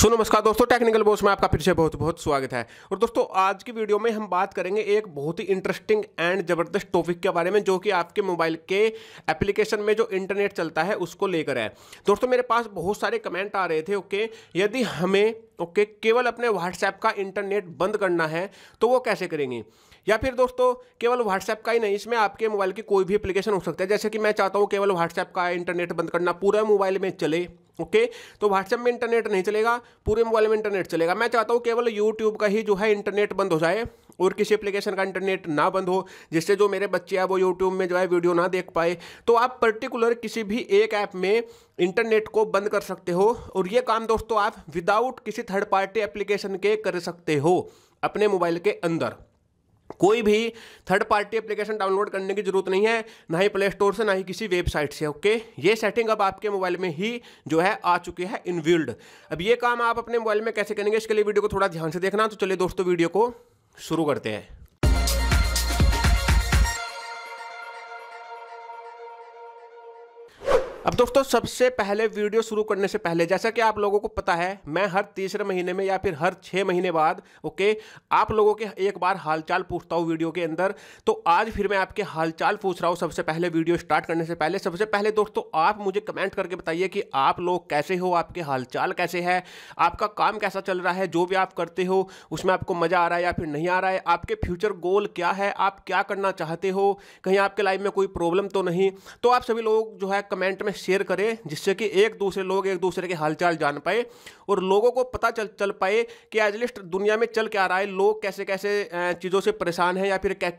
सो नमस्कार दोस्तों technical boss में आपका फिर से बहुत बहुत स्वागत है और दोस्तों आज की वीडियो में हम बात करेंगे एक बहुत ही इंटरेस्टिंग एंड ज़बरदस्त टॉपिक के बारे में जो कि आपके मोबाइल के एप्लीकेशन में जो इंटरनेट चलता है उसको लेकर है दोस्तों मेरे पास बहुत सारे कमेंट आ रहे थे ओके यदि हमें ओके केवल अपने व्हाट्सएप का इंटरनेट बंद करना है तो वो कैसे करेंगे या फिर दोस्तों केवल व्हाट्सएप का ही नहीं इसमें आपके मोबाइल की कोई भी एप्लीकेशन हो सकता है जैसे कि मैं चाहता हूँ केवल व्हाट्सएप का इंटरनेट बंद करना पूरा मोबाइल में चले ओके तो व्हाट्सएप में इंटरनेट नहीं चलेगा पूरे मोबाइल में इंटरनेट चलेगा मैं चाहता हूँ केवल यूट्यूब का ही जो है इंटरनेट बंद हो जाए और किसी एप्लीकेशन का इंटरनेट ना बंद हो जिससे जो मेरे बच्चे हैं वो यूट्यूब में जो है वीडियो ना देख पाए तो आप पर्टिकुलर किसी भी एक ऐप में इंटरनेट को बंद कर सकते हो और ये काम दोस्तों आप विदाउट किसी थर्ड पार्टी एप्लीकेशन के कर सकते हो अपने मोबाइल के अंदर कोई भी थर्ड पार्टी एप्लीकेशन डाउनलोड करने की जरूरत नहीं है ना ही प्ले स्टोर से ना ही किसी वेबसाइट से ओके ये सेटिंग अब आपके मोबाइल में ही जो है आ चुकी है इनबिल्ड अब ये काम आप अपने मोबाइल में कैसे करेंगे इसके लिए वीडियो को थोड़ा ध्यान से देखना तो चलिए दोस्तों वीडियो को शुरू करते हैं अब दोस्तों सबसे पहले वीडियो शुरू करने से पहले जैसा कि आप लोगों को पता है मैं हर तीसरे महीने में या फिर हर छः महीने बाद ओके आप लोगों के एक बार हालचाल पूछता हूँ वीडियो के अंदर तो आज फिर मैं आपके हालचाल पूछ रहा हूँ सबसे पहले वीडियो स्टार्ट करने से पहले सबसे पहले दोस्तों आप मुझे कमेंट करके बताइए कि आप लोग कैसे हो आपके हालचाल कैसे है आपका काम कैसा चल रहा है जो भी आप करते हो उसमें आपको मज़ा आ रहा है या फिर नहीं आ रहा है आपके फ्यूचर गोल क्या है आप क्या करना चाहते हो कहीं आपके लाइफ में कोई प्रॉब्लम तो नहीं तो आप सभी लोग जो है कमेंट में में शेयर करें जिससे कि एक दूसरे लोग एक दूसरे के हालचाल जान पाए और लोगों को पता चल चल पाए कि एटलीस्ट दुनिया में चल क्या रहा है लोग कैसे कैसे चीज़ों से परेशान हैं या फिर कै,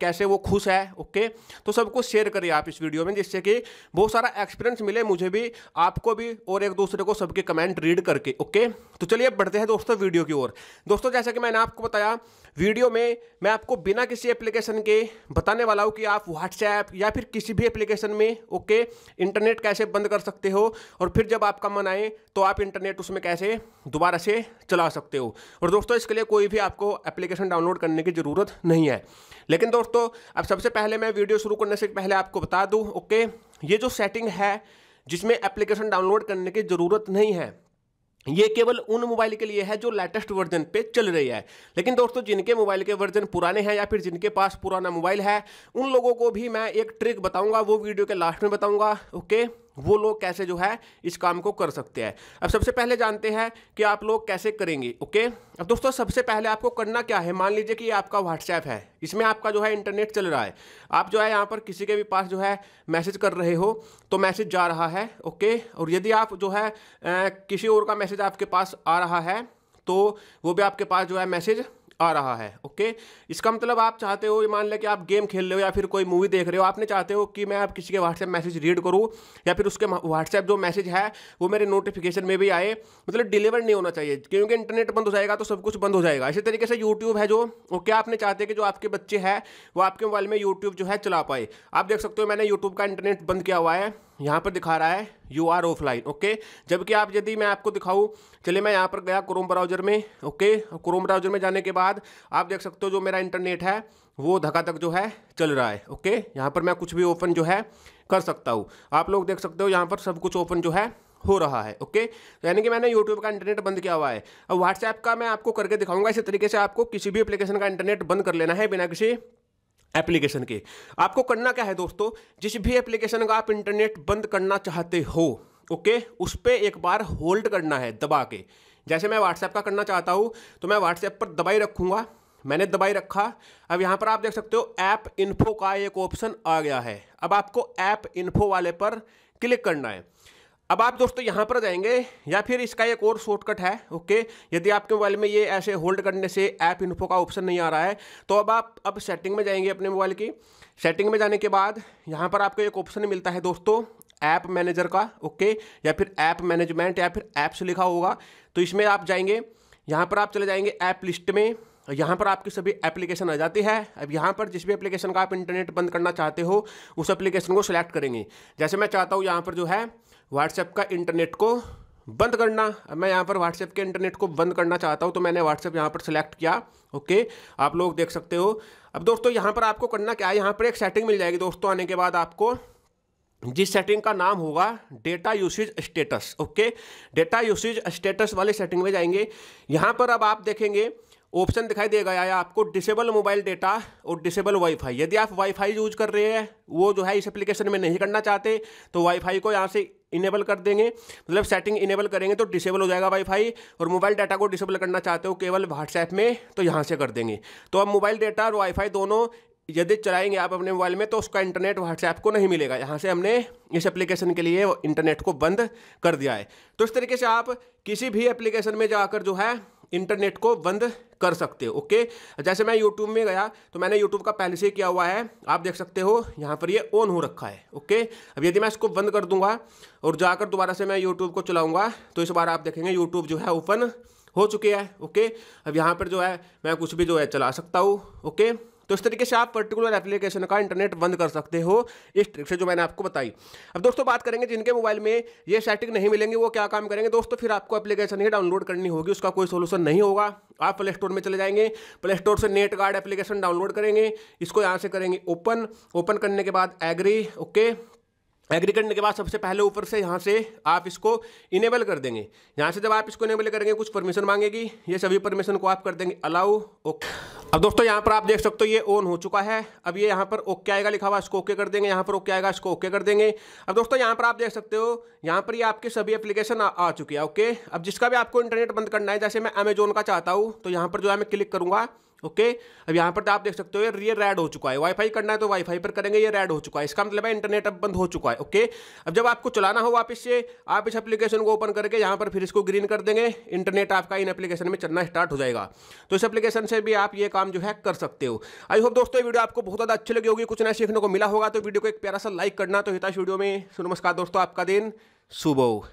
कैसे वो खुश है ओके तो सब कुछ शेयर करें आप इस वीडियो में जिससे कि बहुत सारा एक्सपीरियंस मिले मुझे भी आपको भी और एक दूसरे को सबके कमेंट रीड करके ओके तो चलिए बढ़ते हैं दोस्तों वीडियो की ओर दोस्तों जैसा कि मैंने आपको बताया वीडियो में मैं आपको बिना किसी एप्लीकेशन के बताने वाला हूँ कि आप व्हाट्सएप या फिर किसी भी एप्लीकेशन में ओके इंटरनेट इंटरनेट कैसे बंद कर सकते हो और फिर जब आपका मन आए तो आप इंटरनेट उसमें कैसे दोबारा से चला सकते हो और दोस्तों इसके लिए कोई भी आपको एप्लीकेशन डाउनलोड करने की ज़रूरत नहीं है लेकिन दोस्तों अब सबसे पहले मैं वीडियो शुरू करने से पहले आपको बता दूँ ओके ये जो सेटिंग है जिसमें एप्लीकेशन डाउनलोड करने की ज़रूरत नहीं है ये केवल उन मोबाइल के लिए है जो लेटेस्ट वर्जन पे चल रही है लेकिन दोस्तों जिनके मोबाइल के वर्जन पुराने हैं या फिर जिनके पास पुराना मोबाइल है उन लोगों को भी मैं एक ट्रिक बताऊंगा वो वीडियो के लास्ट में बताऊंगा ओके वो लोग कैसे जो है इस काम को कर सकते हैं अब सबसे पहले जानते हैं कि आप लोग कैसे करेंगे ओके अब दोस्तों सबसे पहले आपको करना क्या है मान लीजिए कि ये आपका व्हाट्सएप है इसमें आपका जो है इंटरनेट चल रहा है आप जो है यहाँ पर किसी के भी पास जो है मैसेज कर रहे हो तो मैसेज जा रहा है ओके और यदि आप जो है किसी और का मैसेज आपके पास आ रहा है तो वो भी आपके पास जो है मैसेज आ रहा है ओके इसका मतलब आप चाहते हो ये मान लें कि आप गेम खेल रहे हो या फिर कोई मूवी देख रहे हो आपने चाहते हो कि मैं आप किसी के व्हाट्सएप मैसेज रीड करूँ या फिर उसके व्हाट्सएप जो मैसेज है वो मेरे नोटिफिकेशन में भी आए मतलब डिलीवर नहीं होना चाहिए क्योंकि इंटरनेट बंद हो जाएगा तो सब कुछ बंद हो जाएगा इसी तरीके से यूट्यूब है जो ओके आपने चाहते कि जो आपके बच्चे हैं वो आपके मोबाइल में यूट्यूब जो है चला पाए आप देख सकते हो मैंने यूट्यूब का इंटरनेट बंद किया हुआ है यहाँ पर दिखा रहा है यू आर ऑफलाइन ओके जबकि आप यदि मैं आपको दिखाऊँ चलिए मैं यहाँ पर गया क्रोम ब्राउजर में ओके क्रोम ब्राउजर में जाने के बाद आप देख सकते हो जो मेरा इंटरनेट है वो धका तक जो है चल रहा है ओके यहाँ पर मैं कुछ भी ओपन जो है कर सकता हूँ आप लोग देख सकते हो यहाँ पर सब कुछ ओपन जो है हो रहा है ओके तो यानी कि मैंने यूट्यूब का इंटरनेट बंद किया हुआ है अब व्हाट्सएप का मैं आपको करके दिखाऊंगा इसी तरीके से आपको किसी भी एप्लीकेशन का इंटरनेट बंद कर लेना है बिना किसी एप्लीकेशन के आपको करना क्या है दोस्तों जिस भी एप्लीकेशन का आप इंटरनेट बंद करना चाहते हो ओके उस पर एक बार होल्ड करना है दबा के जैसे मैं व्हाट्सएप का करना चाहता हूँ तो मैं व्हाट्सएप पर दबाई रखूँगा मैंने दबाई रखा अब यहाँ पर आप देख सकते हो ऐप इन्फो का एक ऑप्शन आ गया है अब आपको ऐप इन्फो वाले पर क्लिक करना है अब आप दोस्तों यहाँ पर जाएंगे या फिर इसका एक और शॉर्टकट है ओके यदि आपके मोबाइल में ये ऐसे होल्ड करने से ऐप इन्फो का ऑप्शन नहीं आ रहा है तो अब आप अब सेटिंग में जाएंगे अपने मोबाइल की सेटिंग में जाने के बाद यहाँ पर आपको एक ऑप्शन मिलता है दोस्तों ऐप मैनेजर का ओके या फिर ऐप मैनेजमेंट या फिर ऐप्स लिखा होगा तो इसमें आप जाएंगे यहाँ पर आप चले जाएंगे ऐप लिस्ट में तो यहाँ पर आपकी सभी एप्लीकेशन आ जाती है अब यहाँ पर जिस भी एप्लीकेशन का आप इंटरनेट बंद करना चाहते हो उस एप्लीकेशन को सिलेक्ट करेंगे जैसे मैं चाहता हूँ यहाँ पर जो है व्हाट्सएप का इंटरनेट को बंद करना अब मैं यहाँ पर व्हाट्सएप के इंटरनेट को बंद करना चाहता हूँ तो मैंने व्हाट्सएप यहाँ पर सिलेक्ट किया ओके आप लोग देख सकते हो अब दोस्तों यहाँ पर आपको करना क्या है यहाँ पर एक सेटिंग मिल जाएगी दोस्तों आने के बाद आपको जिस सेटिंग का नाम होगा data usage status okay data usage status वाले सेटिंग में जाएंगे यहाँ पर अब आप देखेंगे ऑप्शन दिखाई देगा या आपको डिसेबल मोबाइल डेटा और डिसेबल वाईफाई यदि आप वाईफाई यूज कर रहे हैं वो जो है इस एप्लीकेशन में नहीं करना चाहते तो वाईफाई को यहाँ से इनेबल कर देंगे मतलब सेटिंग इनेबल करेंगे तो डिसेबल हो जाएगा वाईफाई और मोबाइल डाटा को डिसेबल करना चाहते हो केवल व्हाट्सएप में तो यहाँ से कर देंगे तो अब मोबाइल डाटा और वाईफाई दोनों यदि चलाएंगे आप अपने मोबाइल में तो उसका इंटरनेट व्हाट्सएप को नहीं मिलेगा यहाँ से हमने इस एप्लीकेशन के लिए इंटरनेट को बंद कर दिया है तो इस तरीके से आप किसी भी एप्लीकेशन में जाकर जो है इंटरनेट को बंद कर सकते हो ओके जैसे मैं यूट्यूब में गया तो मैंने यूट्यूब का पहले से ही किया हुआ है आप देख सकते हो यहाँ पर ये ऑन हो रखा है ओके अब यदि मैं इसको बंद कर दूंगा और जाकर दोबारा से मैं यूट्यूब को चलाऊँगा तो इस बार आप देखेंगे यूट्यूब जो है ओपन हो चुके हैं ओके अब यहाँ पर जो है मैं कुछ भी जो है चला सकता हूँ ओके तो इस तरीके से आप पर्टिकुलर एप्लीकेशन का इंटरनेट बंद कर सकते हो इस ट्रिक से जो मैंने आपको बताई अब दोस्तों बात करेंगे जिनके मोबाइल में ये सेटिंग नहीं मिलेंगे वो क्या काम करेंगे दोस्तों फिर आपको एप्लीकेशन ही डाउनलोड करनी होगी उसका कोई सोल्यूशन नहीं होगा आप प्ले स्टोर में चले जाएंगे प्ले स्टोर से नेट गार्ड एप्लीकेशन डाउनलोड करेंगे इसको यहाँ से करेंगे ओपन ओपन करने के बाद एग्री ओके एग्री करने के बाद सबसे पहले ऊपर से यहाँ से आप इसको इनेबल कर देंगे यहाँ से जब आप इसको इनेबल करेंगे कुछ परमिशन मांगेगी ये सभी परमिशन को आप कर देंगे अलाउ ओके अब दोस्तों यहाँ पर आप देख सकते हो ये ऑन हो चुका है अब ये यहाँ पर ओके आएगा लिखा हुआ इसको ओके कर देंगे यहाँ पर ओके आएगा इसको ओके कर देंगे अब दोस्तों यहाँ पर आप देख सकते हो यहाँ पर ये आपके सभी एप्लीकेशन आ, आ चुकी है ओके अब जिसका भी आपको इंटरनेट बंद करना है जैसे मैं अमेजोन का चाहता हूँ तो यहाँ पर जो है मैं क्लिक करूँगा ओके अब यहाँ पर तो आप देख सकते हो ये रेड हो चुका है वाईफाई करना है तो वाईफाई पर करेंगे ये रेड हो चुका है इसका मतलब है इंटरनेट अब बंद हो चुका है ओके अब जब आपको चलाना हो वापस से आप इस एप्लीकेशन को ओपन करके यहाँ पर फिर इसको ग्रीन कर देंगे इंटरनेट आपका इन एप्लीकेशन में चलना स्टार्ट हो जाएगा तो इस एप्लीकेशन से भी आप ये काम जो है कर सकते हो आई होप दोस्तों वीडियो आपको बहुत ज़्यादा अच्छी लगी होगी कुछ नया सीखने को मिला होगा तो वीडियो को एक प्यारा सा लाइक करना तो हिताश वीडियो में नमस्कार दोस्तों आपका दिन सुबह